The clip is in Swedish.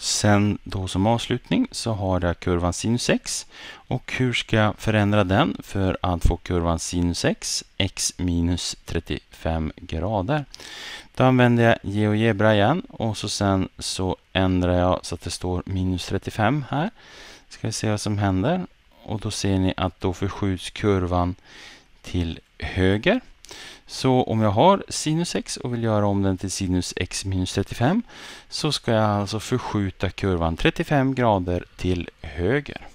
Sen då som avslutning så har jag kurvan sinus 6. Och hur ska jag förändra den för att få kurvan sinus 6 x minus 35 grader? Då använder jag GeoGebra igen och så sen så ändrar jag så att det står minus 35 här. Ska vi se vad som händer. Och då ser ni att då förskjuts kurvan till höger. Så om jag har sinus x och vill göra om den till sinus x minus 35 så ska jag alltså förskjuta kurvan 35 grader till höger.